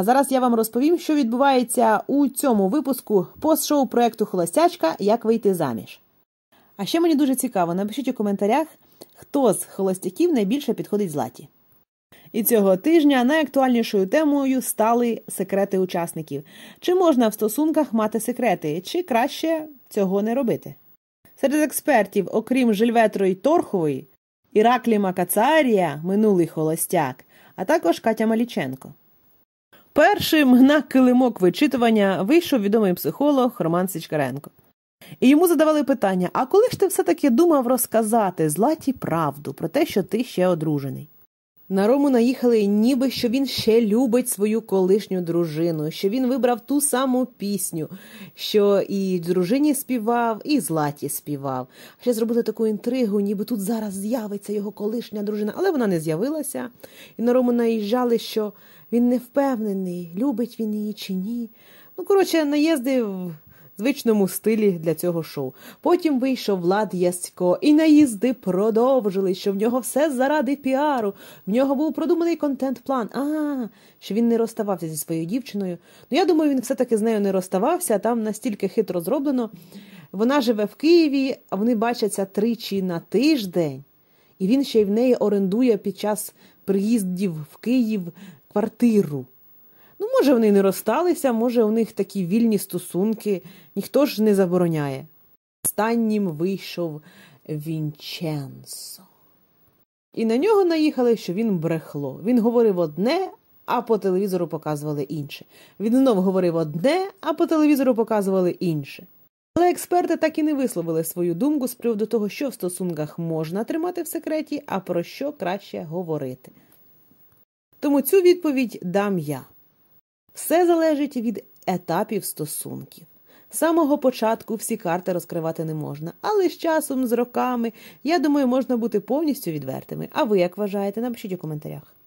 А зараз я вам розповім, що відбувається у цьому випуску пост-шоу проекту Холостячка Як вийти заміж. А ще мені дуже цікаво, напишіть у коментарях, хто з холостяків найбільше підходить златі. І цього тижня найактуальнішою темою стали секрети учасників. Чи можна в стосунках мати секрети, чи краще цього не робити? Серед експертів, окрім Жильветрої Торхової, Іраклі Макацарія, минулий холостяк, а також Катя Маліченко. Першим на килимок вичитування вийшов відомий психолог Роман Січкаренко. І йому задавали питання: а коли ж ти все таки думав розказати Златі правду про те, що ти ще одружений? На Рому наїхали, ніби що він ще любить свою колишню дружину, що він вибрав ту саму пісню, що і дружині співав, і златі співав. Ще зробили таку інтригу, ніби тут зараз з'явиться його колишня дружина, але вона не з'явилася. І на Рому наїжджали, що він не впевнений, любить він її чи ні. Ну, коротше, наїздив звичному стилі для цього шоу. Потім вийшов Влад Ясько, і наїзди продовжили, що в нього все заради піару. В нього був продуманий контент-план. А, що він не розставався зі своєю дівчиною. Ну я думаю, він все-таки з нею не розставався, а там настільки хитро зроблено. Вона живе в Києві, а вони бачаться тричі на тиждень, і він ще й в неї орендує під час приїздів в Київ квартиру. Ну, може, вони не розсталися, може, у них такі вільні стосунки, ніхто ж не забороняє. Останнім вийшов Вінченцо. І на нього наїхали, що він брехло. Він говорив одне, а по телевізору показували інше. Він знов говорив одне, а по телевізору показували інше. Але експерти так і не висловили свою думку з приводу того, що в стосунках можна тримати в секреті, а про що краще говорити. Тому цю відповідь дам я. Все залежить від етапів стосунків. З самого початку всі карти розкривати не можна, але з часом, з роками, я думаю, можна бути повністю відвертими. А ви як вважаєте? Напишіть у коментарях.